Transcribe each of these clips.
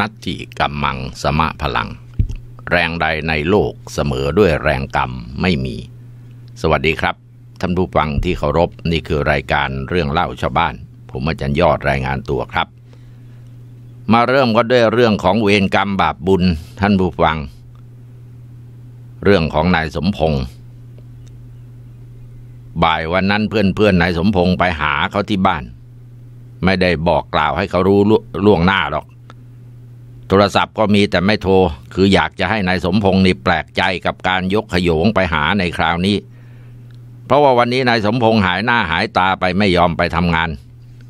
นัตถิกัมมังสมะพลัง แรงใดในโลกเสมอด้วยแรงกรรมไม่มี สวัสดีครับท่านผู้ฟังที่เคารพนี่คือรายการเรื่องเล่าชาวบ้าน ผมอาจารย์ยอดรายงานตัวครับ มาเริ่มก็ด้วยเรื่องของเวรกรรมบาปบุญ ท่านผู้ฟัง เรื่องของนายสมพงษ์บ่ายวันนั้นเพื่อนๆนายสมพงษ์ไปหาเขาที่บ้าน ไม่ได้บอกกล่าวให้เขารู้ล่วงหน้าหรอกทรศัพท์ก็มีแต่ไม่โทร คืออยากจะให้ในายสมพงศ์นี่แปลกใจกับการยกขยงไปหาในคราวนี้ เพราะว่าวันนี้นายสมพงศ์หายหน้าหายตาไปไม่ยอมไปทำงาน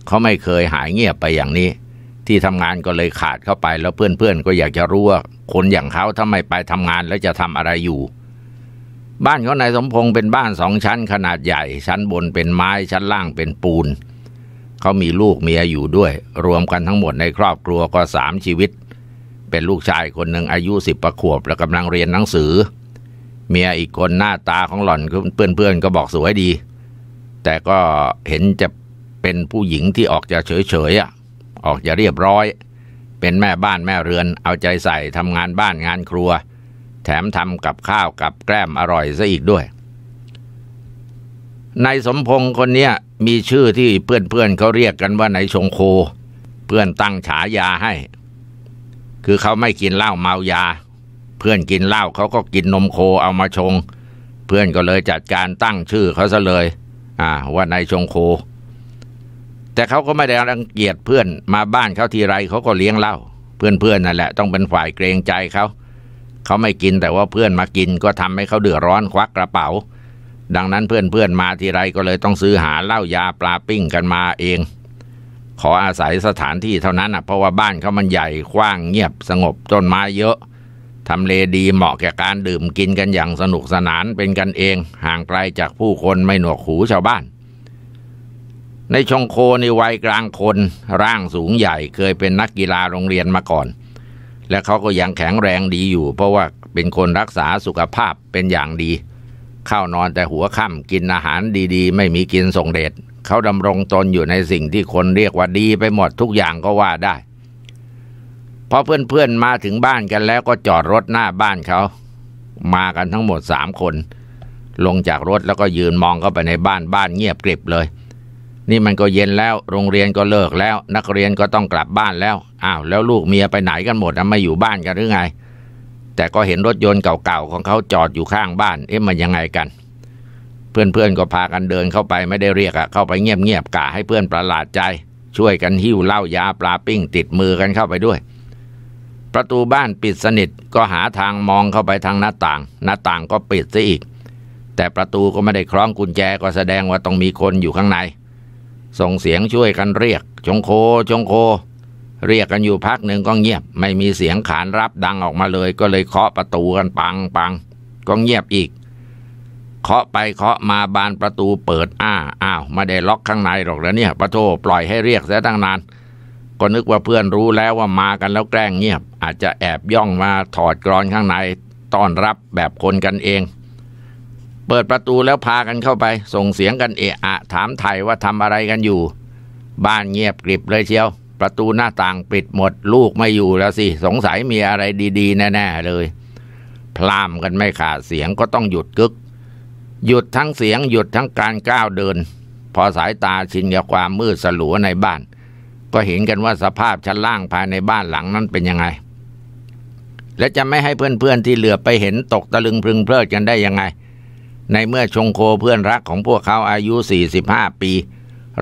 เขาไม่เคยหายเงียบไปอย่างนี้ ที่ทำงานก็เลยขาดเข้าไป แล้วเพื่อนๆก็อยากจะรู้ว่า คนอย่างเขาทำไมไปทำงาน แล้วจะทำอะไรอยู่ บ้านของนายสมพงศ์เป็นบ้านสองชั้นขนาดใหญ่ ชั้นบนเป็นไม้ ชั้นล่างเป็นปูน เขามีลูกเมียอยู่ด้วย รวมกันทั้งหมดในครอบครัวก็สามชีวิตเป็นลูกชายคนหนึ่งอายุสิบประขวบและกำลังเรียนหนังสือเมียอีกคนหน้าตาของหล่อนเพื่อนๆ ก็บอกสวยดี แต่ก็เห็นจะเป็นผู้หญิงที่ออกจะเฉยๆอ่ะออกจะเรียบร้อย เป็นแม่บ้านแม่เรือนเอาใจใส่ทำงานบ้านงานครัว แถมทำกับข้าวกับแกล้มอร่อยซะอีกด้วยนายสมพงศ์คนนี้มีชื่อที่เพื่อนๆเเขาเรียกกันว่านายชงโค เพื่อนตั้งฉายาให้คือเขาไม่กินเหล้าเมายา เพื่อนกินเหล้าเขาก็กินนมโคเอามาชง เพื่อนก็เลยจัดการตั้งชื่อเขาซะเลยอ่าว่านายชงโค แต่เขาก็ไม่ได้รังเกียจเพื่อนมาบ้านเขาทีไรเขาก็เลี้ยงเหล้าเพื่อนๆนั่นแหละต้องเป็นฝ่ายเกรงใจเขาเขาไม่กินแต่ว่าเพื่อนมากินก็ทำให้เขาเดือดร้อนควักกระเป๋า ดังนั้นเพื่อนๆมาทีไรก็เลยต้องซื้อหาเหล้ายาปลาปิ้งกันมาเองขออาศัยสถานที่เท่านั้นนะเพราะว่าบ้านเขามันใหญ่กว้างเงียบสงบ ต้นไม้เยอะ ทำเลดีเหมาะแก่การดื่มกินกันอย่างสนุกสนานเป็นกันเองห่างไกลจากผู้คนไม่หนวกหูชาวบ้าน ในชงโคในวัยกลางคนร่างสูงใหญ่เคยเป็นนักกีฬาโรงเรียนมาก่อน และเขาก็ยังแข็งแรงดีอยู่ เพราะว่า เป็นคนรักษาสุขภาพเป็นอย่างดีเข้านอนแต่หัวค่ำกินอาหารดีๆ ไม่มีกินส่งเดชเขาดำรงตนอยู่ในสิ่งที่คนเรียกว่าดีไปหมดทุกอย่างก็ว่าได้พอเพื่อนๆมาถึงบ้านกันแล้วก็จอดรถหน้าบ้านเขา มากันทั้งหมดสามคน ลงจากรถแล้วก็ยืนมองเข้าไปในบ้านบ้านเงียบกริบเลย นี่มันก็เย็นแล้ว โรงเรียนก็เลิกแล้ว นักเรียนก็ต้องกลับบ้านแล้วอ้าวแล้วลูกเมียไปไหนกันหมดไม่อยู่บ้านกันหรือไง แต่ก็เห็นรถยนต์เก่าๆของเขาจอดอยู่ข้างบ้าน เอ๊ะมันยังไงกันเพื่อนๆก็พากันเดินเข้าไปไม่ได้เรียกอะเข้าไปเงียบๆกะให้เพื่อนประหลาดใจ ช่วยกันหิ้วเหล้ายาปลาปิ้ง ติดมือกันเข้าไปด้วย ประตูบ้านปิดสนิทก็หาทางมองเข้าไปทางหน้าต่าง หน้าต่างก็ปิดซะอีก แต่ประตูก็ไม่ได้คล้องกุญแจก็แสดงว่าต้องมีคนอยู่ข้างใน ส่งเสียงช่วยกันเรียกชงโคชงโค เรียกกันอยู่พักหนึ่งก็เงียบ ไม่มีเสียงขานรับดังออกมาเลย ก็เลยเคาะประตูกันปังปังก็เงียบอีกเคาะไปเคาะมาบานประตูเปิดอ้าอ้าวไม่ได้ล็อกข้างในหรอกแล้วเนี่ยประโทปล่อยให้เรียกซะตั้งนานก็นึกว่าเพื่อนรู้แล้วว่ามากันแล้วแกล้งเงียบอาจจะแอบย่องมาถอดกรอนข้างในต้อนรับแบบคนกันเอง เปิดประตูแล้วพากันเข้าไป ส่งเสียงกันเอะอะ ถามไทยว่าทำอะไรกันอยู่ บ้านเงียบกริบเลยเชียว ประตูหน้าต่างปิดหมดลูกไม่อยู่แล้วสิสงสัยมีอะไรดีๆแน่ ๆ เลยพรามกันไม่ขาดเสียงก็ต้องหยุดกึกหยุดทั้งเสียงหยุดทั้งการก้าวเดิน พอสายตาชินกับความมืดสลัวในบ้าน ก็เห็นกันว่าสภาพชั้นล่างภายในบ้านหลังนั้นเป็นยังไง และจะไม่ให้เพื่อนๆที่เหลือไปเห็นตกตะลึงพึงเพลิดกันได้ยังไง ในเมื่อชงโคเพื่อนรักของพวกเขาอายุ45 ปี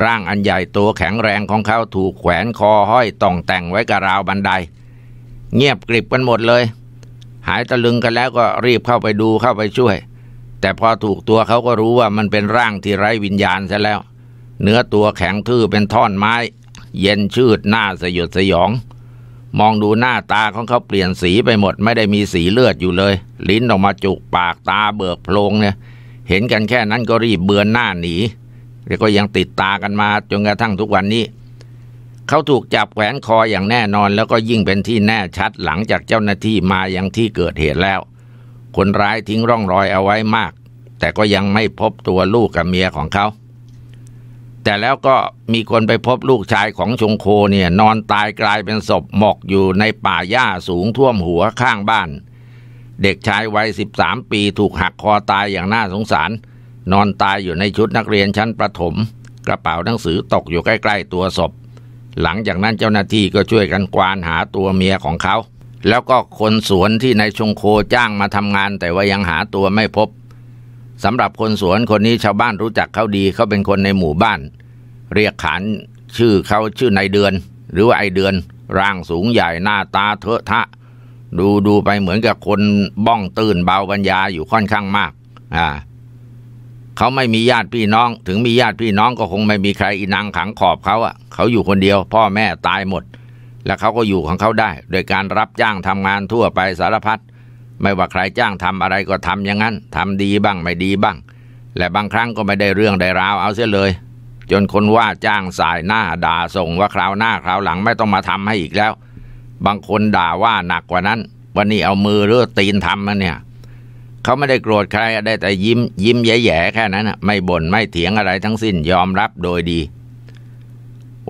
ร่างอันใหญ่ตัวแข็งแรงของเขาถูกแขวนคอห้อยต่องแต่งไว้กับราวบันได เงียบกริบกันหมดเลย หายตะลึงกันแล้วก็รีบเข้าไปดูเข้าไปช่วยแต่พอถูกตัวเขาก็รู้ว่ามันเป็นร่างที่ไร้วิญญาณซะแล้ว เนื้อตัวแข็งทื่อเป็นท่อนไม้ เย็นชืดหน้าสยดสยอง มองดูหน้าตาของเขาเปลี่ยนสีไปหมดไม่ได้มีสีเลือดอยู่เลย ลิ้นออกมาจุกปากตาเบิกโพลงเนี่ย เห็นกันแค่นั้นก็รีบเบือนหน้าหนี แล้วก็ยังติดตากันมาจนกระทั่งทุกวันนี้ เขาถูกจับแขวนคออย่างแน่นอน แล้วก็ยิ่งเป็นที่แน่ชัดหลังจากเจ้าหน้าที่มายังที่เกิดเหตุแล้วคนร้ายทิ้งร่องรอยเอาไว้มาก แต่ก็ยังไม่พบตัวลูกกับเมียของเขา แต่แล้วก็มีคนไปพบลูกชายของชงโคเนี่ย นอนตายกลายเป็นศพ หมกอยู่ในป่าหญ้าสูงท่วมหัวข้างบ้าน เด็กชายวัยสิบามปีถูกหักคอตายอย่างน่าสงสาร นอนตายอยู่ในชุดนักเรียนชั้นประถม กระเป๋าหนังสือตกอยู่ใกล้ ๆ ตัวศพหลังจากนั้นเจ้าหน้าที่ก็ช่วยกันกวานหาตัวเมียของเขาแล้วก็คนสวนที่นายชงโคจ้างมาทำงาน แต่ว่ายังหาตัวไม่พบสำหรับคนสวนคนนี้ชาวบ้านรู้จักเขาดี เขาเป็นคนในหมู่บ้าน เรียกขานชื่อเขาชื่อนายเดือน หรือว่าไอเดือนร่างสูงใหญ่หน้าตาเถอะทะ ดูดูไปเหมือนกับคนบ้องตื่นเบาปัญญาอยู่ค่อนข้างมากอ่าเขาไม่มีญาติพี่น้อง ถึงมีญาติพี่น้องก็คงไม่มีใครอินังขังขอบเขาอ่ะ เขาอยู่คนเดียว พ่อแม่ตายหมดและเขาก็อยู่ของเขาได้ โดยการรับจ้างทำงานทั่วไปสารพัดไม่ว่าใครจ้างทำอะไรก็ทำอย่างนั้นทำดีบ้างไม่ดีบ้าง และบางครั้งก็ไม่ได้เรื่องได้ราว เอาเสียเลย จนคนว่าจ้างสายหน้าด่าส่งว่าคราวหน้าคราวหลังไม่ต้องมาทำให้อีกแล้ว บางคนด่าว่าหนักกว่านั้น วันนี้เอามือหรือตีนทำมาเนี่ยเขาไม่ได้โกรธใครได้แต่ยิ้มยิ้มแย่ๆแค่นั้นไม่บ่นไม่เถียงอะไรทั้งสิ้นยอมรับโดยดี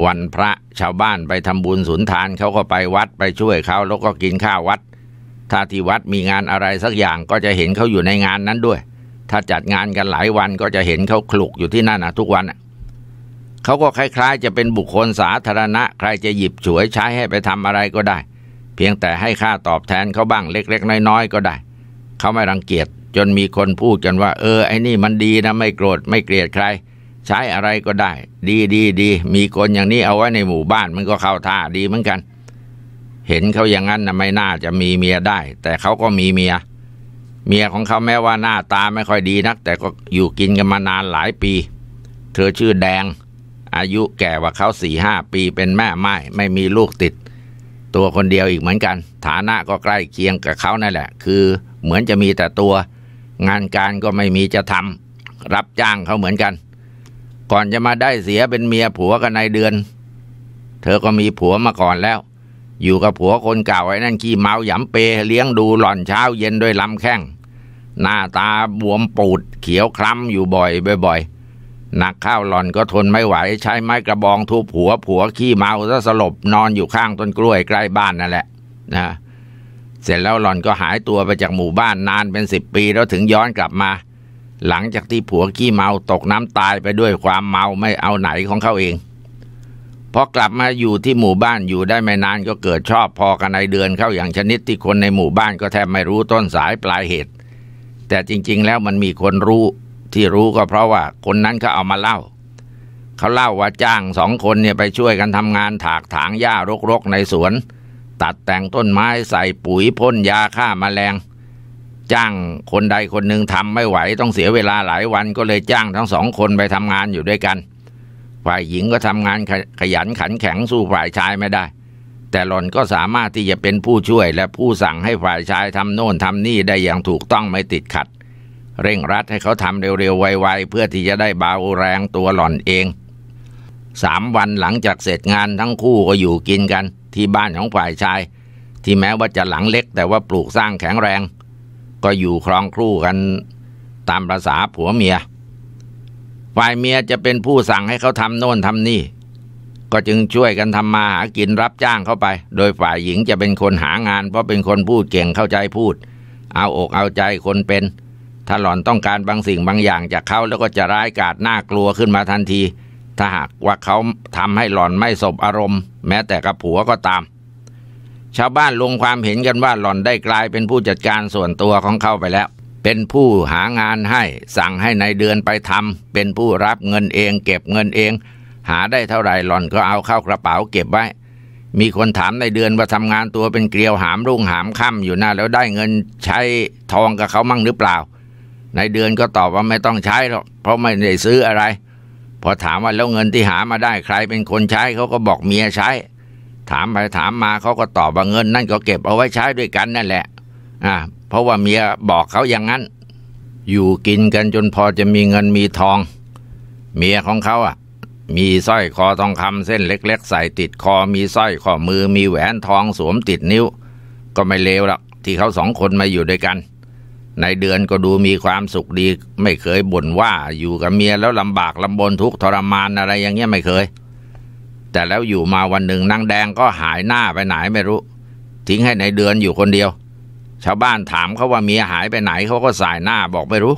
วันพระชาวบ้านไปทำบุญสุนทานเขาก็ไปวัดไปช่วยเขาแล้วก็กินข้าววัดถ้าที่วัดมีงานอะไรสักอย่างก็จะเห็นเขาอยู่ในงานนั้นด้วย ถ้าจัดงานกันหลายวันก็จะเห็นเขาคลุกอยู่ที่นั่นนะทุกวันเขาก็คล้าย ๆ จะเป็นบุคคลสาธารณะใครจะหยิบฉวยใช้ให้ไปทำอะไรก็ได้ เพียงแต่ให้ค่าตอบแทนเขาบ้างเล็ก ๆน้อยๆก็ได้เขาไม่รังเกียจจนมีคนพูดกันว่าเออไอ้นี่มันดีนะ ไม่โกรธไม่เกลียดใครใช้อะไรก็ได้ ดีดีดี มีคนอย่างนี้เอาไว้ในหมู่บ้านมันก็เข้าท่า ดีเหมือนกัน เห็นเขาอย่างนั้นนะไม่น่าจะมีเมียได้ แต่เขาก็มีเมีย เมียของเขาแม้ว่าหน้าตาไม่ค่อยดีนัก แต่ก็อยู่กินกันมานานหลายปี เธอชื่อแดง อายุแก่กว่าเขาสี่ห้าปีเป็นแม่ไม่ไม่มีลูกติด ตัวคนเดียวอีกเหมือนกัน ฐานะก็ใกล้เคียงกับเขานั่นแหละ คือเหมือนจะมีแต่ตัว งานการก็ไม่มีจะทำรับจ้างเขาเหมือนกันก่อนจะมาได้เสียเป็นเมียผัวกันในเดือน เธอก็มีผัวมาก่อนแล้ว อยู่กับผัวคนเก่าไอ้นั่นขี้เมาหยำเป เลี้ยงดูหล่อนเช้าเย็นด้วยลำแข้ง หน้าตาบวมปูด เขียวคล้ำอยู่บ่อยบ่อยหนักข้าวหล่อนก็ทนไม่ไหว ใช้ไม้กระบองทุบหัวผัวขี้เมาซะสลบนอนอยู่ข้างต้นกล้วยใกล้บ้านนั่นแหละนะ เสร็จแล้วหล่อนก็หายตัวไปจากหมู่บ้านนานเป็นสิบปีแล้วถึงย้อนกลับมาหลังจากที่ผัวขี้เมาตกน้ำตายไปด้วยความเมาไม่เอาไหนของเขาเอง พอกลับมาอยู่ที่หมู่บ้านอยู่ได้ไม่นานก็เกิดชอบพอกันในเดือนเข้าอย่างชนิดที่คนในหมู่บ้านก็แทบไม่รู้ต้นสายปลายเหตุ แต่จริงๆ แล้วมันมีคนรู้ที่รู้ก็เพราะว่าคนนั้นเขาเอามาเล่า เขาเล่าว่าจ้างสองคนเนี่ยไปช่วยกันทำงานถากถางหญ้ารกๆในสวน ตัดแต่งต้นไม้ใส่ปุ๋ยพ่นยาฆ่ามาแมลงจ้างคนใดคนหนึ่งทำไม่ไหวต้องเสียเวลาหลายวันก็เลยจ้างทั้งสองคนไปทำงานอยู่ด้วยกัน ฝ่ายหญิงก็ทำงานขยันขันแข็งสู้ฝ่ายชายไม่ได้ แต่หล่อนก็สามารถที่จะเป็นผู้ช่วย และผู้สั่งให้ฝ่ายชายทำโน่นทำนี่ได้อย่างถูกต้องไม่ติดขัด เร่งรัดให้เขาทำเร็ว ๆ ไวๆเพื่อที่จะได้เบาแรงตัวหล่อนเองสามวันหลังจากเสร็จงานทั้งคู่ก็อยู่กินกัน ที่บ้านของฝ่ายชาย ที่แม้ว่าจะหลังเล็ก แต่ว่าปลูกสร้างแข็งแรงก็อยู่ครองครู่กัน ตามประษาผัวเมียฝ่ายเมียจะเป็นผู้สั่งให้เขาทำโน่นทำนี่ ก็จึงช่วยกันทำมาหากินรับจ้างเข้าไป โดยฝ่ายหญิงจะเป็นคนหางานเพราะเป็นคนพูดเก่งเข้าใจพูด เอาอกเอาใจคนเป็นถ้าหล่อนต้องการบางสิ่งบางอย่างจากเขาแล้วก็จะร้ายกาจน่ากลัวขึ้นมาทันที ถ้าหากว่าเขาทำให้หล่อนไม่สบอารมณ์ แม้แต่กับผัวก็ตามชาวบ้านลงความเห็นกันว่าหล่อนได้กลายเป็นผู้จัดการส่วนตัวของเขาไปแล้ว เป็นผู้หางานให้สั่งให้ในเดือนไปทำเป็นผู้รับเงินเองเก็บเงินเอง หาได้เท่าไหร่หล่อนก็เอาเข้ากระเป๋า เก็บไว้ มีคนถามในเดือนว่าทำงานตัวเป็นเกลียวหามรุ่งหามค่ำอยู่หน้า แล้วได้เงินใช้ทองกับเขามั่งหรือเปล่าในเดือนก็ตอบว่าไม่ต้องใช้หรอกเพราะไม่ได้ซื้ออะไร พอถามว่าแล้วเงินที่หามาได้ใคร เป็นคนใช้เขาก็บอกเมียใช้ถามไปถามมาเขาก็ตอบว่าเงิน นั่นก็เก็บเอาไว้ใช้ด้วยกันนั่นแหละอ่ะเพราะว่าเมียบอกเขาอย่างนั้น อยู่กินกันจนพอจะมีเงินมีทอง เมียของเขาอ่ะ มีสร้อยคอทองคำเส้นเล็ก ๆ ใส่ติดคอมีสร้อยข้อมือมีแหวนทองสวมติดนิ้ว ก็ไม่เลวหรอกที่เขาสองคนมาอยู่ด้วยกัน ในเดือนก็ดูมีความสุขดีไม่เคยบ่นว่าอยู่กับเมียแล้วลำบากลำบนทุกทรมานอะไรอย่างเงี้ยไม่เคยแต่แล้วอยู่มาวันหนึ่งนางแดงก็หายหน้าไปไหนไม่รู้ ทิ้งให้ในเดือนอยู่คนเดียว ชาวบ้านถามเขาว่าเมียหายไปไหนเขาก็สายหน้าบอกไม่รู้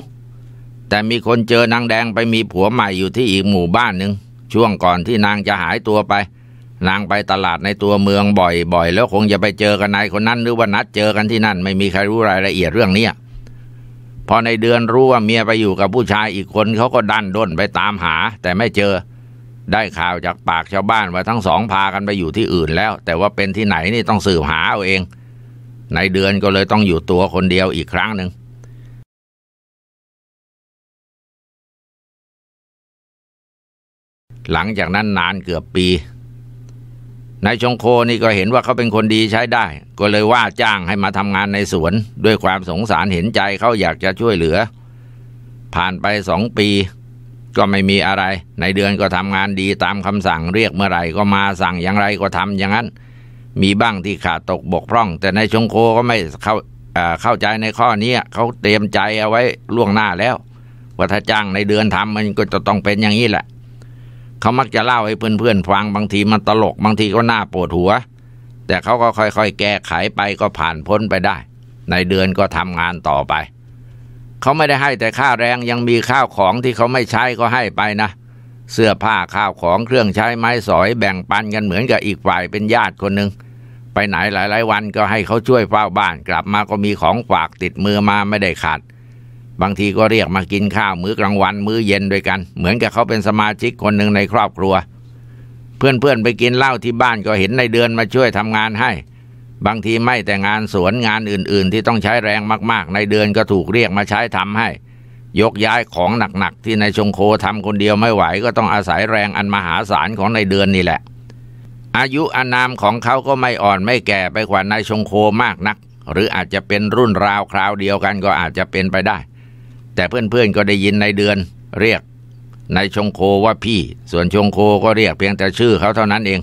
แต่มีคนเจอนางแดงไปมีผัวใหม่อยู่ที่อีกหมู่บ้านหนึ่งช่วงก่อนที่นางจะหายตัวไป นางไปตลาดในตัวเมืองบ่อยๆแล้วคงจะไปเจอกันนายคนนั้นหรือว่านัดเจอกันที่นั่นไม่มีใครรู้รายละเอียดเรื่องเนี้ยพอในเดือนรู้ว่าเมียไปอยู่กับผู้ชายอีกคนเขาก็ดันด้นไปตามหา แต่ไม่เจอได้ข่าวจากปากชาวบ้านว่าทั้งสองพากันไปอยู่ที่อื่นแล้ว แต่ว่าเป็นที่ไหนนี่ต้องสืบหาเอาเอง ในเดือนก็เลยต้องอยู่ตัวคนเดียวอีกครั้งหนึ่ง หลังจากนั้นนานเกือบปีนายชงโคนี่ก็เห็นว่าเขาเป็นคนดีใช้ได้ ก็เลยว่าจ้างให้มาทำงานในสวนด้วยความสงสารเห็นใจเขาอยากจะช่วยเหลือ ผ่านไปสองปีก็ไม่มีอะไร ในเดือนก็ทำงานดีตามคำสั่งเรียกเมื่อไหร่ ก็มาสั่งอย่างไรก็ทำอย่างนั้น มีบ้างที่ขาดตกบกพร่อง แต่ในชงโคก็ไม่เข้าเข้าใจในข้อนี้เขาเตรียมใจเอาไว้ล่วงหน้าแล้วว่าถ้าจ้างในเดือนทำมันก็จะต้องเป็นอย่างนี้แหละ เขามักจะเล่าให้เพื่อนๆฟังบางทีมันตลกบางทีก็หน้าปวดหัว แต่เขาก็ค่อยๆแก้ไขไปก็ผ่านพ้นไปได้ ในเดือนก็ทำงานต่อไปเขาไม่ได้ให้แต่ค่าแรงยังมีข้าวของที่เขาไม่ใช้ก็ให้ไปนะ เสื้อผ้าข้าวของเครื่องใช้ไม้สอย แบ่งปันกันเหมือนกับอีกฝ่ายเป็นญาติคนหนึ่งไปไหนหลาย ๆ วันก็ให้เขาช่วยเฝ้าบ้านกลับมาก็มีของฝากติดมือมาไม่ได้ขาด บางทีก็เรียกมากินข้าวมื้อกลางวันมื้อเย็นด้วยกัน เหมือนกับเขาเป็นสมาชิกคนหนึ่งในครอบครัว เพื่อนๆไปกินเหล้าที่บ้านก็เห็นในเดือนมาช่วยทำงานให้บางทีไม่แต่งานสวนงานอื่นๆที่ต้องใช้แรงมากๆ ในเดือนก็ถูกเรียกมาใช้ทำให้ ยกย้ายของหนักๆที่นายชงโคทำคนเดียวไม่ไหว ก็ต้องอาศัยแรงอันมหาศาลของในเดือนนี่แหละ อายุอานามของเขาก็ไม่อ่อนไม่แก่ไปกว่านายชงโคมากนัก หรืออาจจะเป็นรุ่นราวคราวเดียวกันก็อาจจะเป็นไปได้ แต่เพื่อนๆก็ได้ยินในเดือน เรียกนายชงโคว่าพี่ส่วนชงโคก็เรียกเพียงแต่ชื่อเขาเท่านั้นเอง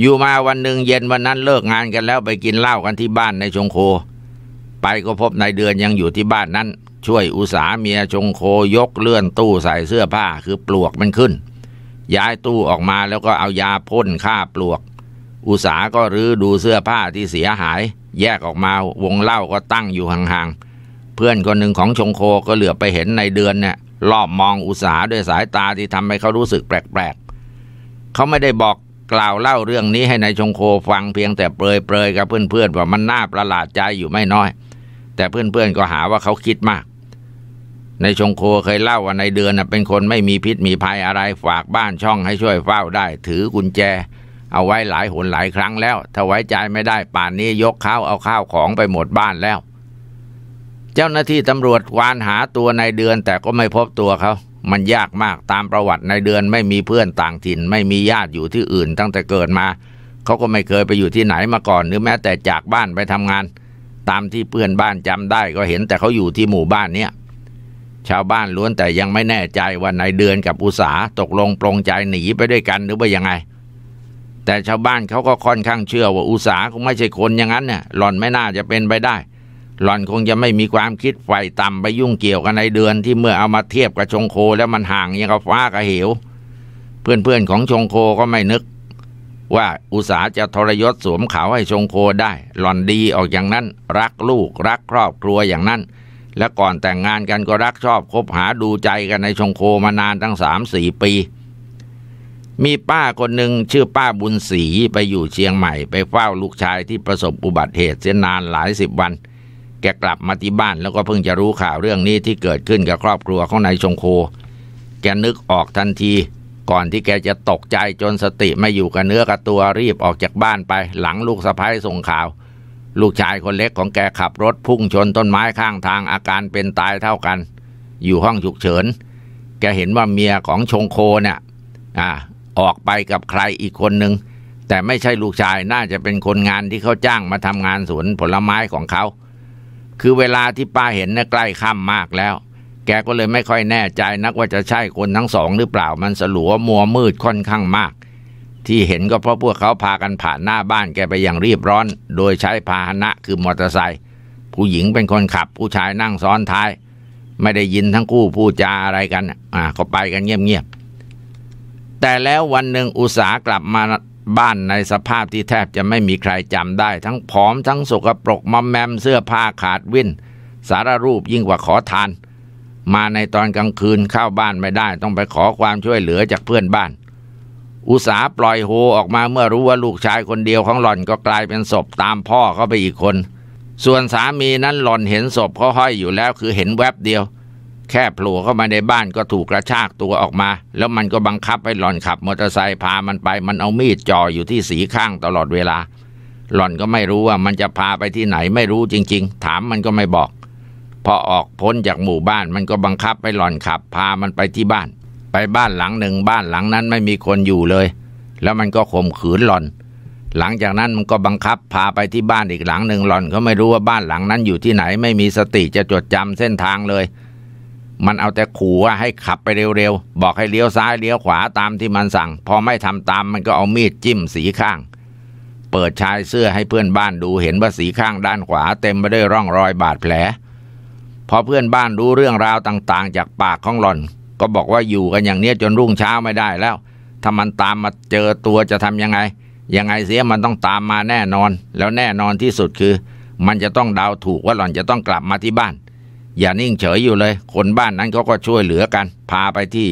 อยู่มาวันหนึ่งเย็นวันนั้นเลิกงานกันแล้วไปกินเหล้ากันที่บ้านในชงโค ไปก็พบนายเดือนยังอยู่ที่บ้านนั้น ช่วยอุสาเมียชงโคยกเลื่อนตู้ใส่เสื้อผ้าคือปลวกมันขึ้น ย้ายตู้ออกมาแล้วก็เอายาพ่นฆ่าปลวก อุสาก็รื้อดูเสื้อผ้าที่เสียหาย แยกออกมาวงเหล้าก็ตั้งอยู่ห่างๆ เพื่อนคนหนึ่งของชงโคก็เหลือไปเห็นนายเดือนเนี่ยรอบมองอุสาด้วยสายตาที่ทำให้เขารู้สึกแปลกๆเขาไม่ได้บอกกล่าวเล่าเรื่องนี้ให้ในายชงโคฟังเพียงแต่เปรยเปรยกับเพื่อนๆว่ามันน่าประหลาดใจอยู่ไม่น้อย แต่เพื่อนๆก็หาว่าเขาคิดมากนายชงโคเคยเล่าว่าในเดือนเป็นคนไม่มีพิษมีภัยอะไรฝากบ้านช่องให้ช่วยเฝ้าได้ถือกุญแจ เอาไว้หลายหนหลายครั้งแล้วถ้าไว้ใจไม่ได้ป่านนี้ยกข้าวเอาข้าวของไปหมดบ้านแล้ว เจ้าหน้าที่ตำรวจวานหาตัวในเดือน แต่ก็ไม่พบตัวเขามันยากมากตามประวัติในเดือนไม่มีเพื่อนต่างถิ่น ไม่มีญาติอยู่ที่อื่นตั้งแต่เกิดมา เขาก็ไม่เคยไปอยู่ที่ไหนมาก่อนหรือแม้แต่จากบ้านไปทำงาน ตามที่เพื่อนบ้านจำได้ก็เห็นแต่เขาอยู่ที่หมู่บ้านเนี้ยชาวบ้านล้วนแต่ยังไม่แน่ใจว่าในเดือนกับอุสาตกลงปรงใจหนีไปด้วยกันหรือว่ายังไง แต่ชาวบ้านเขาก็ค่อนข้างเชื่อว่าอุสาคงไม่ใช่คนอย่างนั้นเนี่ยหล่อนไม่น่าจะเป็นไปได้หล่อนคงจะไม่มีความคิดไฟต่ำไปยุ่งเกี่ยวกันในเดือนที่เมื่อเอามาเทียบกับชงโคแล้วมันห่างยังกับฟ้ากับเหว เพื่อนๆของชงโคก็ไม่นึก ว่าอุตสาจะทรยศสวมเขาให้ชงโคได้หล่อนดีออกอย่างนั้นรักลูก รักครอบครัวอย่างนั้น และก่อนแต่งงานกันก็รักชอบคบหาดูใจกันในชงโคมานานตั้งสามสี่ปี มีป้าคนหนึ่งชื่อป้าบุญศรีไปอยู่เชียงใหม่ไปเฝ้าลูกชายที่ประสบอุบัติเหตุเสียนานหลายสิบวันแกกลับมาที่บ้านแล้วก็เพิ่งจะรู้ข่าวเรื่องนี้ที่เกิดขึ้นกับครอบครัวของนายชงโค แกนึกออกทันที ก่อนที่แกจะตกใจจนสติไม่อยู่กับเนื้อกับตัวรีบออกจากบ้านไปหลังลูกสะพ้ายส่งข่าว ลูกชายคนเล็กของแกขับรถพุ่งชนต้นไม้ข้างทางอาการเป็นตายเท่ากัน อยู่ห้องฉุกเฉินแกเห็นว่าเมียของชงโคเนี่ยอ่าออกไปกับใครอีกคนหนึ่งแต่ไม่ใช่ลูกชายน่าจะเป็นคนงานที่เขาจ้างมาทำงานสวนผลไม้ของเขาคือเวลาที่ป้าเห็นน่ใกล้ค่ำมากแล้วแกก็เลยไม่ค่อยแน่ใจ นักว่าจะใช่คนทั้งสองหรือเปล่ามันสลัวมัวมืดค่อนข้างมาก ที่เห็นก็เพราะพวกเขาพากันผ่านหน้าบ้านแกไปอย่างรีบร้อน โดยใช้พาหนะคือมอเตอร์ไซค์ผู้หญิงเป็นคนขับผู้ชายนั่งซ้อนท้าย ไม่ได้ยินทั้งคู่พูดจาอะไรกันอ่าเขาไปกันเงียบๆแต่แล้ววันหนึ่งอุตสากลับมาบ้านในสภาพที่แทบจะไม่มีใครจำได้ ทั้งผอมทั้งสกปรกมอมแมมเสื้อผ้าขาดวินสารรูปยิ่งกว่าขอทาน มาในตอนกลางคืนเข้าบ้านไม่ได้ต้องไปขอความช่วยเหลือจากเพื่อนบ้าน อุสาปล่อยโฮออกมาเมื่อรู้ว่าลูกชายคนเดียวของหล่อนก็กลายเป็นศพตามพ่อเข้าไปอีกคน ส่วนสามีนั้นหล่อนเห็นศพเขาห้อยอยู่แล้วคือเห็นแวบเดียวแค่โผล่เข้ามาในบ้านก็ถูกกระชากตัวออกมา แล้วมันก็บังคับให้หล่อนขับมอเตอร์ไซค์พามันไป มันเอามีดจ่ออยู่ที่สีข้างตลอดเวลา หล่อนก็ไม่รู้ว่ามันจะพาไปที่ไหนไม่รู้จริง ๆ ถามมันก็ไม่บอก พอออกพ้นจากหมู่บ้านมันก็บังคับให้หล่อนขับพามันไปที่บ้าน ไปบ้านหลังหนึ่งบ้านหลังนั้นไม่มีคนอยู่เลย แล้วมันก็ข่มขืนหล่อน หลังจากนั้นมันก็บังคับพาไปที่บ้านอีกหลังหนึ่งหล่อนก็ไม่รู้ว่าบ้านหลังนั้นอยู่ที่ไหนไม่มีสติจะจดจำเส้นทางเลยมันเอาแต่ขู่ว่าให้ขับไปเร็วๆ บอกให้เลี้ยวซ้ายเลี้ยวขวาตามที่มันสั่ง พอไม่ทำตามมันก็เอามีดจิ้มสีข้าง เปิดชายเสื้อให้เพื่อนบ้านดูเห็นว่าสีข้างด้านขวาเต็มไปด้วยร่องรอยบาดแผล พอเพื่อนบ้านรู้เรื่องราวต่างๆ จากปากของหล่อน ก็บอกว่าอยู่กันอย่างเนี้ยจนรุ่งเช้าไม่ได้แล้ว ถ้ามันตามมาเจอตัวจะทํำยังไงยังไงเสียมันต้องตามมาแน่นอน แล้วแน่นอนที่สุดคือ มันจะต้องเดาถูกว่าหล่อนจะต้องกลับมาที่บ้านอย่านิ่งเฉยอยู่เลยคนบ้านนั้นเขาก็ช่วยเหลือกัน พาไปที่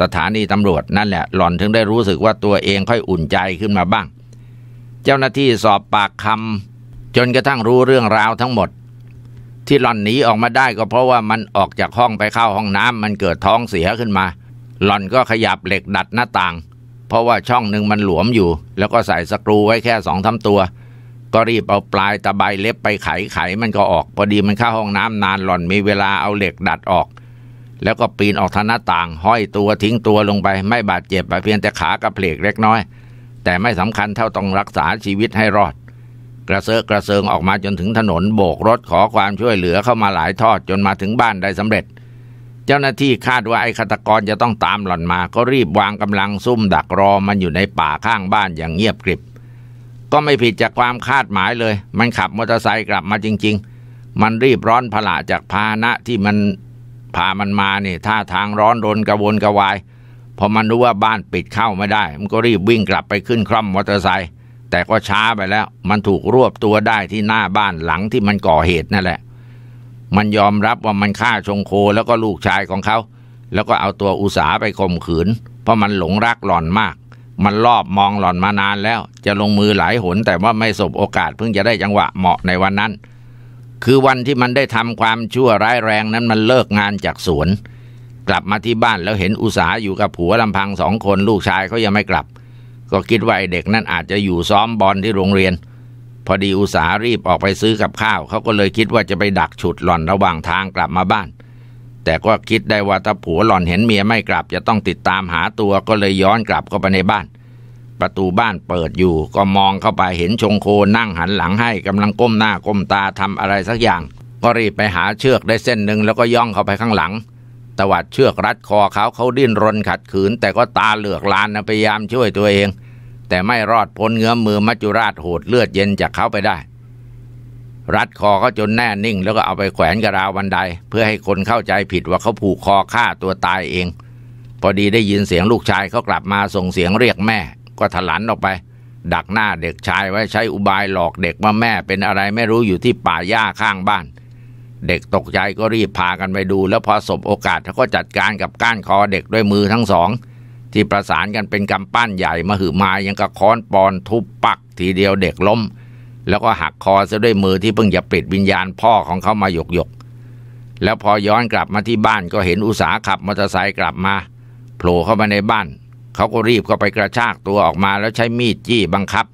สถานีตำรวจนั่นแหละหล่อนถึงได้รู้สึกว่าตัวเองค่อยอุ่นใจขึ้นมาบ้าง เจ้าหน้าที่สอบปากคำจนกระทั่งรู้เรื่องราวทั้งหมดที่หล่อนหนีออกมาได้ก็เพราะว่ามันออกจากห้องไปเข้าห้องน้ำมันเกิดท้องเสียขึ้นมา หล่อนก็ขยับเหล็กดัดหน้าต่างเพราะว่าช่องหนึ่งมันหลวมอยู่แล้วก็ใส่สกรูไว้แค่สองทำตัวก็รีบเอาปลายตะไบเล็บไปไขไข มันก็ออกพอดีมันเข้าห้องน้ำนานหล่อนมีเวลาเอาเหล็กดัดออก แล้วก็ปีนออกทางหน้าต่างห้อยตัวทิ้งตัวลงไปไม่บาดเจ็บเพียงแต่ขากระเพลกเล็กน้อย แต่ไม่สำคัญเท่าต้องรักษาชีวิตให้รอด กระเซาะกระเซิงออกมาจนถึงถนนโบกรถขอความช่วยเหลือเข้ามาหลายทอดจนมาถึงบ้านได้สำเร็จ เจ้าหน้าที่คาดว่าไอ้ฆาตกรจะต้องตามหล่อนมาก็รีบวางกำลังซุ่มดักรอมันอยู่ในป่าข้างบ้านอย่างเงียบกริบก็ไม่ผิดจากความคาดหมายเลย มันขับมอเตอร์ไซค์กลับมาจริง ๆ มันรีบร้อนผละจากพาหนะที่มันพามันมาเนี่ยท่าทางร้อนรนกระวนกระวายพอมันรู้ว่าบ้านปิดเข้าไม่ได้ มันก็รีบวิ่งกลับไปขึ้นคร่อมมอเตอร์ไซค์ แต่ก็ช้าไปแล้ว มันถูกรวบตัวได้ที่หน้าบ้านหลังที่มันก่อเหตุนั่นแหละ มันยอมรับว่ามันฆ่าชงโคแล้วก็ลูกชายของเขา แล้วก็เอาตัวอุสาไปข่มขืน เพราะมันหลงรักหล่อนมากมันรอบมองหล่อนมานานแล้ว จะลงมือหลายหนแต่ว่าไม่สบโอกาสเพิ่งจะได้จังหวะเหมาะในวันนั้น คือวันที่มันได้ทำความชั่วร้ายแรงนั้นมันเลิกงานจากสวนกลับมาที่บ้านแล้วเห็นอุสาอยู่กับผัวลำพังสองคนลูกชายเขายังไม่กลับ ก็คิดว่าไอเด็กนั้นอาจจะอยู่ซ้อมบอลที่โรงเรียน พอดีอุสารีบออกไปซื้อกับข้าวเขาก็เลยคิดว่าจะไปดักฉุดหล่อนระหว่างทางกลับมาบ้านแต่ก็คิดได้ว่าถ้าผัวหล่อนเห็นเมียไม่กลับจะต้องติดตามหาตัวก็เลยย้อนกลับเข้าไปในบ้าน ประตูบ้านเปิดอยู่ก็มองเข้าไปเห็นชงโคนั่งหันหลังให้กำลังก้มหน้าก้มตาทำอะไรสักอย่าง ก็รีบไปหาเชือกได้เส้นหนึ่งแล้วก็ย่องเข้าไปข้างหลังตวัดเชือกรัดคอเขาเขาดิ้นรนขัดขืน แต่ก็ตาเหลือกลานนะพยายามช่วยตัวเอง แต่ไม่รอดพ้นเงื้อมือมัจจุราชโหดเลือดเย็นจากเขาไปได้รัดคอเขาจนแน่นิ่งแล้วก็เอาไปแขวนกระราวบันไดเพื่อให้คนเข้าใจผิดว่าเขาผูกคอฆ่าตัวตายเอง พอดีได้ยินเสียงลูกชายเขากลับมาส่งเสียงเรียกแม่ ก็ถลันออกไป ดักหน้าเด็กชายไว้ใช้อุบายหลอกเด็กว่าแม่เป็นอะไรไม่รู้อยู่ที่ป่าหญ้าข้างบ้าน เด็กตกใจก็รีบพากันไปดู แล้วพอสบโอกาสเขาก็จัดการกับก้านคอเด็กด้วยมือทั้งสอง ที่ประสานกันเป็นกำปั้นใหญ่มาหือมายังกระค้อนปอนทุบปักทีเดียวเด็กล้มแล้วก็หักคอซะด้วยมือที่เพิ่งจะปิดวิญญาณพ่อของเขามาหยกหยกแล้วพอย้อนกลับมาที่บ้านก็เห็นอุสาขับมอเตอร์ไซค์กลับมา โผล่เข้ามาในบ้าน เขาก็รีบเข้าไปกระชากตัวออกมาแล้วใช้มีดจี้บังคับ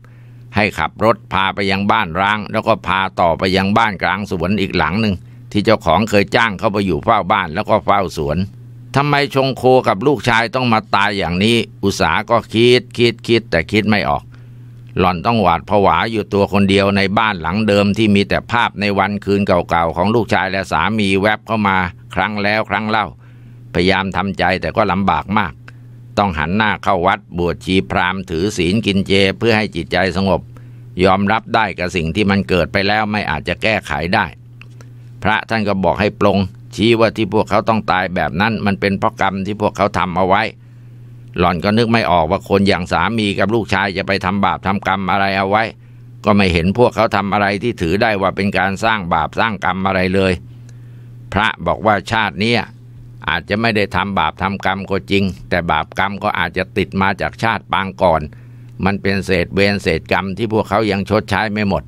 ให้ขับรถพาไปยังบ้านร้าง แล้วก็พาต่อไปยังบ้านกลางสวนอีกหลังหนึ่งที่เจ้าของเคยจ้างเข้าไปอยู่เฝ้าบ้านแล้วก็เฝ้าสวนทำไมชงโคกับลูกชายต้องมาตายอย่างนี้ อุสาก็คิด คิดคิดแต่คิดไม่ออกหล่อนต้องหวาดผวาอยู่ตัวคนเดียวในบ้านหลังเดิมที่มีแต่ภาพในวันคืนเก่าๆ ของลูกชายและสามีแวบเข้ามาครั้งแล้วครั้งเล่า พยายามทำใจแต่ก็ลำบากมาก ต้องหันหน้าเข้าวัดบวชชีพรามถือศีลกินเจเพื่อให้จิตใจสงบ ยอมรับได้กับสิ่งที่มันเกิดไปแล้วไม่อาจจะแก้ไขได้ พระท่านก็บอกให้ปลงชี้ว่าที่พวกเขาต้องตายแบบนั้นมันเป็นเพราะกรรมที่พวกเขาทำเอาไว้หล่อนก็นึกไม่ออกว่าคนอย่างสามีกับลูกชายจะไปทำบาปทำกรรมอะไรเอาไว้ ก็ไม่เห็นพวกเขาทำอะไรที่ถือได้ว่าเป็นการสร้างบาปสร้างกรรมอะไรเลยพระบอกว่าชาตินี้อาจจะไม่ได้ทำบาปทำกรรมก็จริง แต่บาปกรรมก็อาจจะติดมาจากชาติปางก่อน มันเป็นเศษเวรเศษกรรมที่พวกเขายังชดใช้ไม่หมด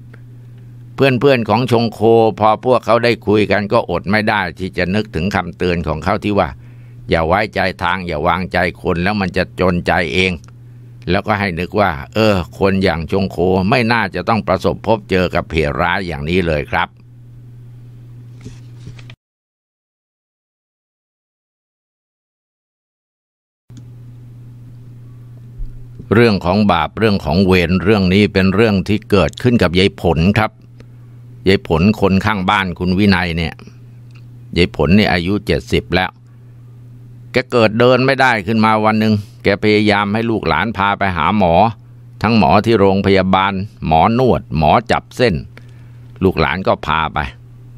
เพื่อนๆของชงโคพอพวกเขาได้คุยกันก็อดไม่ได้ที่จะนึกถึงคำเตือนของเขาที่ว่าอย่าไว้ใจทางอย่าวางใจคนแล้วมันจะจนใจเอง แล้วก็ให้นึกว่า เออคนอย่างชงโคไม่น่าจะต้องประสบพบเจอกับเหตุร้ายอย่างนี้เลยครับ เรื่องของบาปเรื่องของเวรเรื่องนี้เป็นเรื่องที่เกิดขึ้นกับยายผลครับยายผลคนข้างบ้านคุณวินัยเนี่ยยายผลเนี่ยอายุเจ็ดสิบแล้วแกเกิดเดินไม่ได้ขึ้นมาวันหนึ่งแกพยายามให้ลูกหลานพาไปหาหมอ ทั้งหมอที่โรงพยาบาล หมอนวด หมอจับเส้น ลูกหลานก็พาไป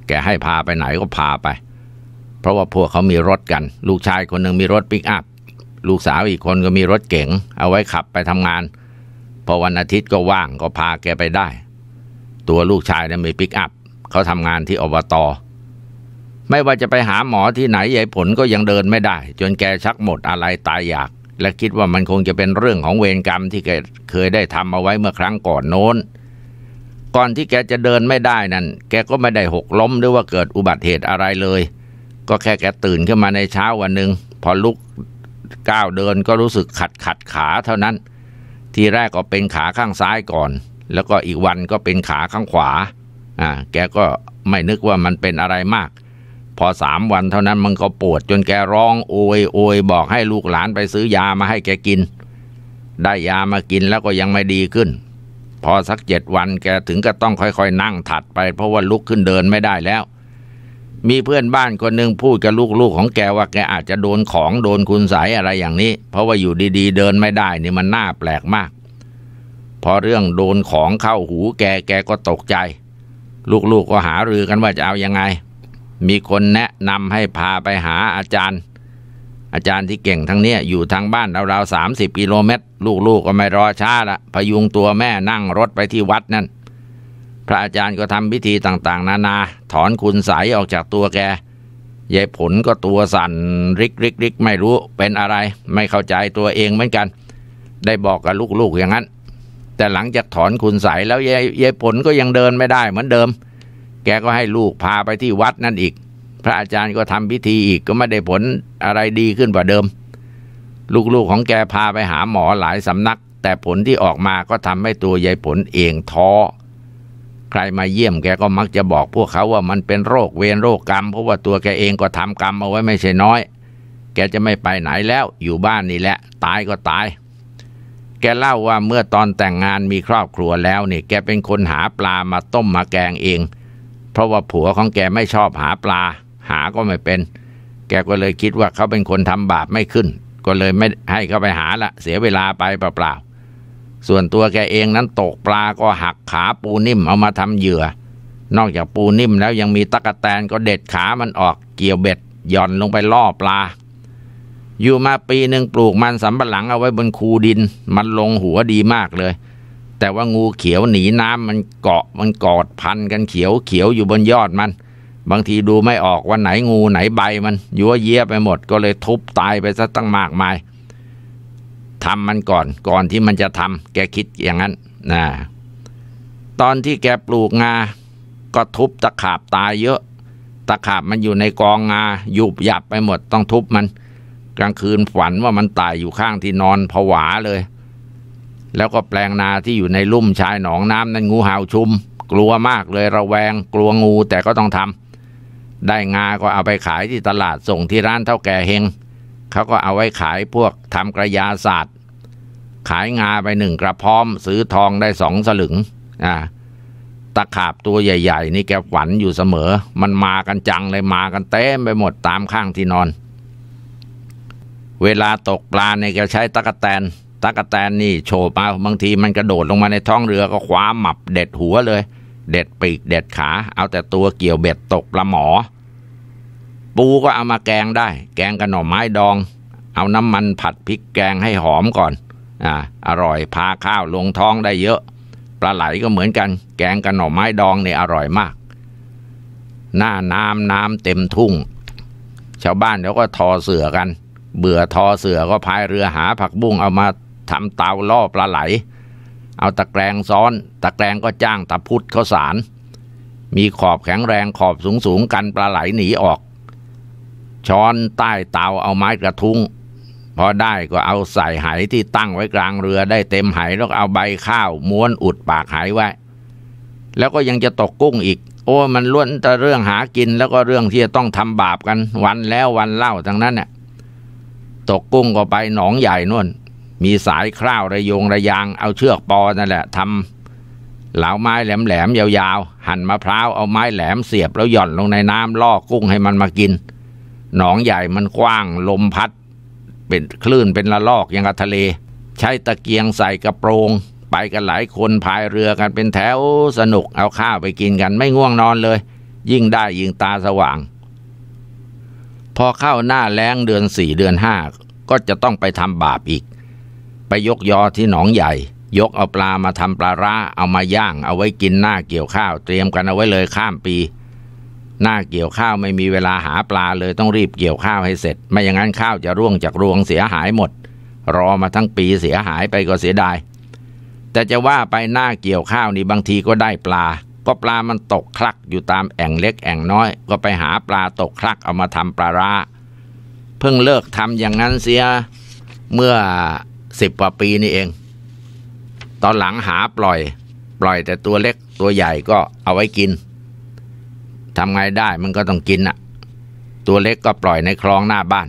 แกให้พาไปไหนก็พาไป เพราะว่าพวกเขามีรถกัน ลูกชายคนหนึ่งมีรถปิกอัพ ลูกสาวอีกคนก็มีรถเก๋งเอาไว้ขับไปทำงานพอวันอาทิตย์ก็ว่างก็พาแกไปได้ ตัวลูกชายเนี่ยมีปิกอัพเขาทำงานที่อบตอไม่ว่าจะไปหาหมอที่ไหนยายผลก็ยังเดินไม่ได้ จนแกชักหมดอะไรตายอยาก และคิดว่ามันคงจะเป็นเรื่องของเวรกรรมที่แกเคยได้ทำเอาไว้เมื่อครั้งก่อนโน้นก่อนที่แกจะเดินไม่ได้นั่นแกก็ไม่ได้หกล้มหรือว่าเกิดอุบัติเหตุอะไรเลย ก็แค่แกตื่นขึ้นมาในเช้าวันหนึ่งพอลุกก้าวเดินก็รู้สึกขัดขัดขาเท่านั้น ทีแรกก็เป็นขาข้างซ้ายก่อน แล้วก็อีกวันก็เป็นขาข้างขวาอ่าแกก็ไม่นึกว่ามันเป็นอะไรมากพอสามวันเท่านั้นมันก็ปวด จนแกร้องโอยโอยบอกให้ลูกหลานไปซื้อยามาให้แกกิน ได้ยามากินแล้วก็ยังไม่ดีขึ้น พอสักเจ็ดวันแกถึงก็ต้องค่อยๆนั่งถัดไปเพราะว่าลุกขึ้นเดินไม่ได้แล้ว มีเพื่อนบ้านคนหนึ่งพูดกับลูกๆของแกว่าแกอาจจะโดนของโดนคุณสายอะไรอย่างนี้ เพราะว่าอยู่ดีๆ เดินไม่ได้ นี่มันน่าแปลกมาก พอเรื่องโดนของเข้าหูแกแกก็ตกใจ ลูกๆกก็หารือกันว่าจะเอายังไงมีคนแนะนำให้พาไปหาอาจารย์ อาจารย์ที่เก่งทั้งเนี้ยอยู่ทางบ้านราวๆสามสิบกิโลเมตร ลูก ๆกก็ไม่รอช้าละพยุงตัวแม่นั่งรถไปที่วัดนั่นพระอาจารย์ก็ทำพิธีต่าง ๆ นานา ถอนคุณสายออกจากตัวแกยายผลก็ตัวสั่นริกริกริกไม่รู้เป็นอะไร ไม่เข้าใจตัวเองเหมือนกันได้บอกกับลูก ๆ อย่างนั้น แต่หลังจากถอนคุณายแล้วยายยายผลก็ยังเดินไม่ได้เหมือนเดิมแกก็ให้ลูกพาไปที่วัดนั่นอีก พระอาจารย์ก็ทำพิธีอีกก็ไม่ได้ผลอะไรดีขึ้นกว่าเดิม ลูกๆของแกพาไปหาหมอหลายสำนัก แต่ผลที่ออกมาก็ทำให้ตัวยายผลเองท้อ ใครมาเยี่ยมแกก็มักจะบอกพวกเขาว่ามันเป็นโรคเวรโรคกรรม เพราะว่าตัวแกเองก็ทำกรรมเอาไว้ไม่ใช่น้อย แกจะไม่ไปไหนแล้วอยู่บ้านนี่แหละตายก็ตาย แกเล่าว่าเมื่อตอนแต่งงานมีครอบครัวแล้วเนี่ยแกเป็นคนหาปลามาต้มมาแกงเองเพราะว่าผัวของแกไม่ชอบหาปลา หาก็ไม่เป็น แกก็เลยคิดว่าเขาเป็นคนทำบาปไม่ขึ้น ก็เลยไม่ให้เขาไปหาละเสียเวลาไปเปล่าๆ ส่วนตัวแกเองนั้นตกปลาก็หักขาปูนิ่มเอามาทำเหยื่อ นอกจากปูนิ่มแล้วยังมีตะกะแตนก็เด็ดขามันออกเกี่ยวเบ็ด หย่อนลงไปล่อปลา อยู่มาปีหนึ่งปลูกมันสำปะหลังเอาไว้บนคูดิน มันลงหัวดีมากเลยแต่ว่างูเขียวหนีน้ำมันเกาะมันกอดพันกันเขียวเขียวอยู่บนยอดมัน บางทีดูไม่ออกว่าไหนงูไหนใบมันยัวเยี่ยไปหมดก็เลยทุบตายไปซะตั้งมากมายทำมันก่อนก่อนที่มันจะทำแกคิดอย่างนั้นนะตอนที่แกปลูกงา ก็ทุบตะขาบตายเยอะ ตะขาบมันอยู่ในกองงาหยุบหยับไปหมดต้องทุบมัน กลางคืนฝันว่ามันตายอยู่ข้างที่นอนผวาเลยแล้วก็แปลงนาที่อยู่ในลุ่มชายหนองน้ำนั้นงูเห่าชุม กลัวมากเลยระแวง กลัวงูแต่ก็ต้องทำได้งาก็เอาไปขายที่ตลาดส่งที่ร้านเท่าแก่เฮงเขาก็เอาไว้ขายพวกทำกระยาศาสตร์ขายงาไปหนึ่งกระพร้อม ซื้อทองได้สองสลึงอ่าตะขาบตัวใหญ่ ๆนี่แกฝันอยู่เสมอ มันมากันจังเลยมากันเต็มไปหมดตามข้างที่นอน เวลาตกปลาในแกใช้ตะกะแตนตะกแตนนี่โฉบมาบางทีมันกระโดดลงมาในท้องเรือก็คว้าหมับเด็ดหัวเลย เด็ดปีกเด็ดขา เอาแต่ตัวเกี่ยวเบ็ดตกละหมอ ปูก็เอามาแกงได้ แกงกระหน่อไม้ดอง เอาน้ำมันผัด พริกแกงให้หอมก่อน อ่า อร่อย พาข้าวลงท้องได้เยอะปลาไหลก็เหมือนกัน แกงกระหน่อไม้ดองเนี่ยอร่อยมาก หน้าน้ำน้ำเต็มทุ่งชาวบ้านเยาก็ทอเสือกัน เบื่อทอเสือก็พายเรือหาผักบุ้งเอามาทำเตาล่อปลาไหล เอาตะแกรงซ้อน ตะแกรงก็จ้างตะพุเข้าสาร มีขอบแข็งแรงขอบสูงสูงกันปลาไหลหนีออก ช้อนใต้เตาเอาไม้กระทุ้งพอได้ก็เอาใส่ไหที่ตั้งไว้กลางเรือ ได้เต็มไหแล้วเอาใบข้าว ม้วนอุดปากไหไว้ แล้วก็ยังจะตกกุ้งอีก โอ้ มันล้วนแต่เรื่องหากินแล้วก็เรื่องที่จะต้องทำบาปกัน วันแล้ววันเล่าทั้งนั้นเนี่ยตกกุ้งก็ไปหนองใหญ่นู่นมีสายคร่าวระยง ระยาง เอาเชือกปอนั่นแหละทำเหลาไม้แหลมๆยาวๆหั่นมะพร้าวเอาไม้แหลมเสียบแล้วหย่อนลงในน้ำล่อกุ้งให้มันมากิน หนองใหญ่มันกว้างลมพัด เป็นคลื่นเป็นละลอกอย่างกับทะเล ใช้ตะเกียงใส่กระโปรง ไปกันหลายคนพายเรือกันเป็นแถวสนุกเอาข้าวไปกินกัน ไม่ง่วงนอนเลย ยิ่งได้ยิ่งตาสว่าง พอเข้าหน้าแล้งเดือนสี่เดือนห้าก็จะต้องไปทำบาปอีกไปยกยอที่หนองใหญ่ยกเอาปลามาทำปลาร้าเอามาย่างเอาไว้กินหน้าเกี่ยวข้าวเตรียมกันเอาไว้เลยข้ามปี หน้าเกี่ยวข้าวไม่มีเวลาหาปลาเลยต้องรีบเกี่ยวข้าวให้เสร็จ ไม่อย่างนั้นข้าวจะร่วงจากรวงเสียหายหมด รอมาทั้งปีเสียหายไปก็เสียดายแต่จะว่าไปหน้าเกี่ยวข้าวนี่บางทีก็ได้ปลาก็ปลามันตกคลัก อยู่ตามแอ่งเล็กแอ่งน้อย ก็ไปหาปลาตกคลัก เอามาทำปลาร้าเพิ่งเลิกทำอย่างนั้นเสียเมื่อสิบกว่าปีนี่เอง ตอนหลังหาปล่อย ปล่อย แต่ตัวเล็กตัวใหญ่ก็เอาไว้กิน ทำไงได้มันก็ต้องกินอะตัวเล็กก็ปล่อยในคลองหน้าบ้าน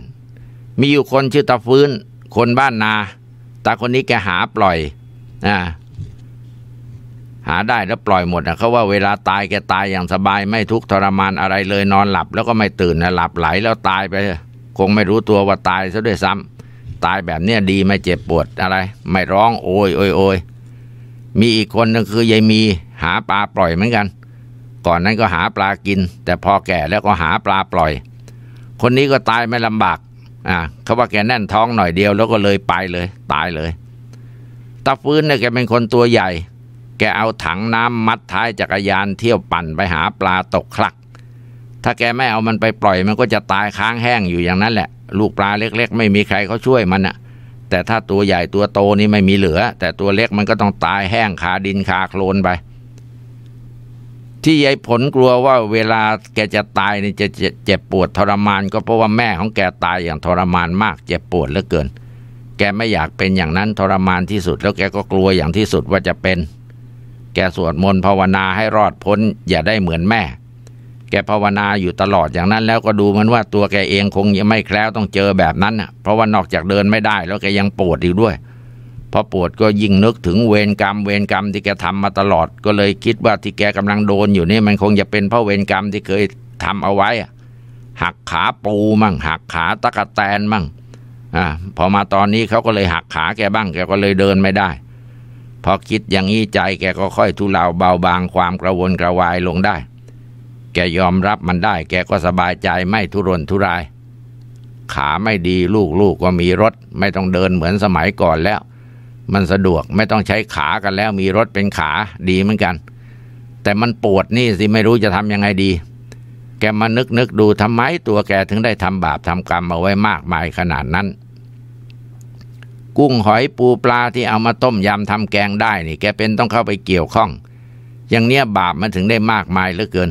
มีอยู่คนชื่อตาฟื้น คนบ้านนา ตาคนนี้แก หาปล่อยนะหาได้ แล้ว ปล่อยหมดนะเขาว่าเวลาตาย แก ตายอย่างสบาย ไม่ทุกข์ทรมานอะไรเลยนอนหลับ แล้วก็ไม่ตื่นนะหลับไหลแล้วตายไปคงไม่รู้ตัวว่าตายซะด้วยซ้ำตายแบบเนี้ยดีไม่เจ็บปวดอะไร ไม่ร้องโอยโอยโอยมีอีกคนนึงคือยายมีหาปลาปล่อยเหมือนกัน ก่อนนั้นก็หาปลากิน แต่พอแก่แล้วก็หาปลาปล่อย คนนี้ก็ตายไม่ลำบากอ่ะเขาว่าแกแน่นท้องหน่อยเดียวแล้วก็เลยไปเลย ตายเลยตาฟื้นเนี่ยแกเป็นคนตัวใหญ่ แกเอาถังน้ำมัดท้ายจักรยานเที่ยวปั่นไปหาปลาตกคลัก ถ้าแกไม่เอามันไปปล่อย มันก็จะตายค้างแห้งอยู่อย่างนั้นแหละลูกปลาเล็ก ๆ ไม่มีใครเขาช่วยมันอะแต่ถ้าตัวใหญ่ตัวโตนี่ไม่มีเหลือ แต่ตัวเล็กมันก็ต้องตายแห้งขาดินขาโคลนไป ที่ยายผลกลัวว่าเวลาแกจะตายนี่จะเจ็บปวดทรมานก็เพราะว่าแม่ของแกตายอย่างทรมานมาก เจ็บปวดเหลือเกิน แกไม่อยากเป็นอย่างนั้นทรมานที่สุด แล้วแกก็กลัวอย่างที่สุดว่าจะเป็น แกสวดมนต์ภาวนาให้รอดพ้นอย่าได้เหมือนแม่แกภาวนาอยู่ตลอดอย่างนั้นแล้วก็ดูเหมือนว่าตัวแกเองคงยังไม่แคล้วต้องเจอแบบนั้นเพราะว่านอกจากเดินไม่ได้ แล้วแกยังปวดอีกด้วยพอปวดก็ยิ่งนึกถึงเวรกรรม เวรกรรมที่แกทำมาตลอด ก็เลยคิดว่าที่แกกำลังโดนอยู่นี่มันคงจะเป็นเพราะเวรกรรมที่เคยทำเอาไว้หักขาปูมั่งหักขาตะกะแตนมั่งอ่าพอมาตอนนี้เขาก็เลยหักขาแกบ้างแกก็เลยเดินไม่ได้พอคิดอย่างนี้ใจแกก็ค่อยทุเลาเบาบางความกระวนกระวายลงได้แกยอมรับมันได้ แกก็สบายใจไม่ทุรนทุราย ขาไม่ดีลูกๆกก็มีรถ ไม่ต้องเดินเหมือนสมัยก่อนแล้ว มันสะดวกไม่ต้องใช้ขากันแล้วมีรถเป็นขาดีเหมือนกัน แต่มันปวดนี่สิไม่รู้จะทำยังไงดี แกมานึกนึกดูทำไมตัวแกถึงได้ทำบาปทำกรรมเอาไว้มากมายขนาดนั้น กุ้งหอยปูปลาที่เอามาต้มยำทำแกงได้นี่ แกเป็นต้องเข้าไปเกี่ยวข้องอย่างเนี้ยบาปมันถึงได้มากมายเหลือเกิน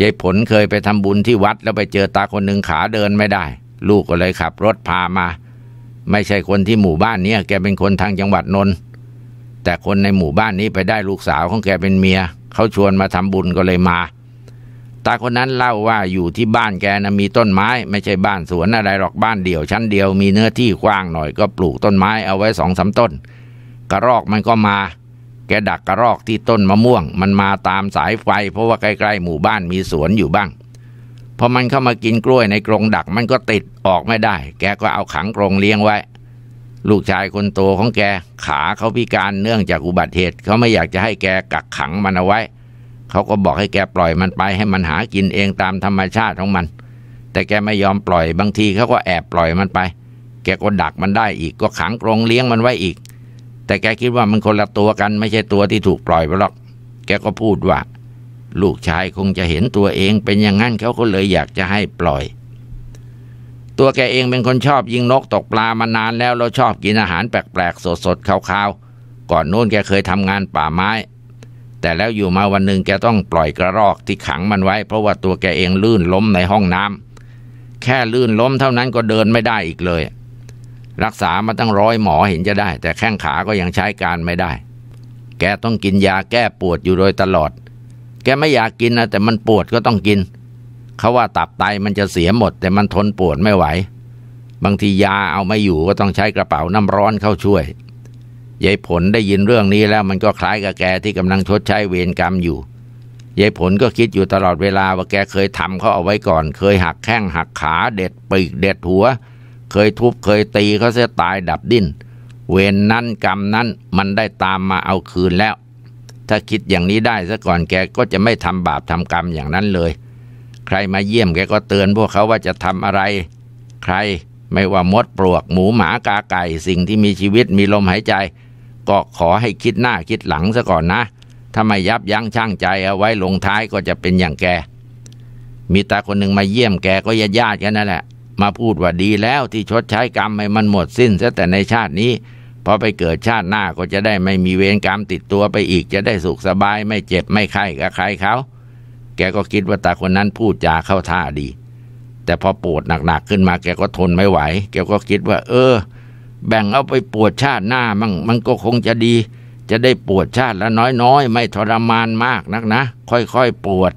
ยายผลเคยไปทำบุญที่วัด แล้วไปเจอตาคนหนึ่งขาเดินไม่ได้ ลูกก็เลยขับ รถพามา ไม่ใช่คนที่หมู่บ้านนี้แกเป็นคนทางจังหวัดนนท์แต่คนในหมู่บ้านนี้ไปได้ลูกสาวของแกเป็นเมียเขาชวนมาทำบุญก็เลยมา ตาคนนั้นเล่าว่าอยู่ที่บ้านแกนะมีต้นไม้ ไม่ใช่บ้านสวนอะไรหรอกบ้านเดี่ยวชั้นเดียวมีเนื้อที่กว้างหน่อยก็ปลูกต้นไม้เอาไว้สองสาต้น กระรอกมันก็มาแก ดักกระรอกที่ต้นมะม่วง มันมาตามสายไฟเพราะว่าใกล้ๆ หมู่บ้านมีสวนอยู่บ้างพอมันเข้ามากินกล้วยในกรงดักมันก็ติดออกไม่ได้ แกก็เอาขังกรงเลี้ยงไว้ ลูกชายคนโตของแกขาเขาพิการเนื่องจากอุบัติเหตุ เขาไม่อยากจะให้แกกักขังมันเอาไว้ เขาก็บอกให้แกปล่อยมันไปให้มันหากินเองตามธรรมชาติของมัน แต่แกไม่ยอมปล่อยบางทีเขาก็แอบปล่อยมันไป แกก็ดักมันได้อีกก็ขังกรงเลี้ยงมันไว้อีกแต่แกคิดว่ามันคนละตัวกันไม่ใช่ตัวที่ถูกปล่อยไปหรอกแกก็พูดว่าลูกชายคงจะเห็นตัวเองเป็นอย่างนั้นเขาก็เลยอยากจะให้ปล่อย ตัวแกเองเป็นคนชอบยิงนกตกปลามานานแล้วเราชอบกินอาหารแปลกๆสดๆคาวๆก่อนโน้นแกเคยทำงานป่าไม้ แต่แล้วอยู่มาวันหนึ่งแกต้องปล่อยกระรอกที่ขังมันไว้ เพราะว่าตัวแกเองลื่นล้มในห้องน้ำแค่ลื่นล้มเท่านั้นก็เดินไม่ได้อีกเลยรักษามาตั้งร้อยหมอเห็นจะได้ แต่แข้งขาก็ยังใช้การไม่ได้ แกต้องกินยาแก้ปวดอยู่โดยตลอด แกไม่อยากกินนะแต่มันปวดก็ต้องกิน เขาว่าตับไตมันจะเสียหมด แต่มันทนปวดไม่ไหว บางทียาเอาไม่อยู่ก็ต้องใช้กระเป๋าน้ำร้อนเข้าช่วยยายผลได้ยินเรื่องนี้แล้วมันก็คล้ายกับแกที่กำลังชดใช้เวรกรรมอยู่ยายผลก็คิดอยู่ตลอดเวลาว่าแกเคยทำเขาเอาไว้ก่อน เคยหักแข้งหักขาเด็ดปีกเด็ดหัวเคยทุบเคยตีเขาเสียตายดับดิ้น เวรนั้นกรรมนั้นมันได้ตามมาเอาคืนแล้ว ถ้าคิดอย่างนี้ได้ซะก่อนแกก็จะไม่ทำบาปทำกรรมอย่างนั้นเลย ใครมาเยี่ยมแกก็เตือนพวกเขาว่าจะทำอะไร ใครไม่ว่ามดปลวกหมูหมากาไก่สิ่งที่มีชีวิตมีลมหายใจ ก็ขอให้คิดหน้าคิดหลังซะก่อนนะ ถ้าไม่ยับยั้งชั่งใจ เอาไว้ลงท้ายก็จะเป็นอย่างแกมีตาคนหนึ่งมาเยี่ยมแกก็ญาติญาติกันนั่นแหละมาพูดว่าดีแล้วที่ชดใช้กรรมให้มันหมดสิ้นซะแต่ในชาตินี้พอไปเกิดชาติหน้าก็จะได้ไม่มีเวรกรรมติดตัวไปอีกจะได้สุขสบายไม่เจ็บไม่ไข้กับใครเขา แกก็คิดว่าตาคนนั้นพูดจาเข้าท่าดี แต่พอปวดหนักๆขึ้นมาแกก็ทนไม่ไหว แกก็คิดว่า เออ แบ่งเอาไปปวดชาติหน้ามั่งมันก็คงจะดี จะได้ปวดชาติละน้อยๆ ไม่ทรมานมากนักนะ ค่อยๆปวด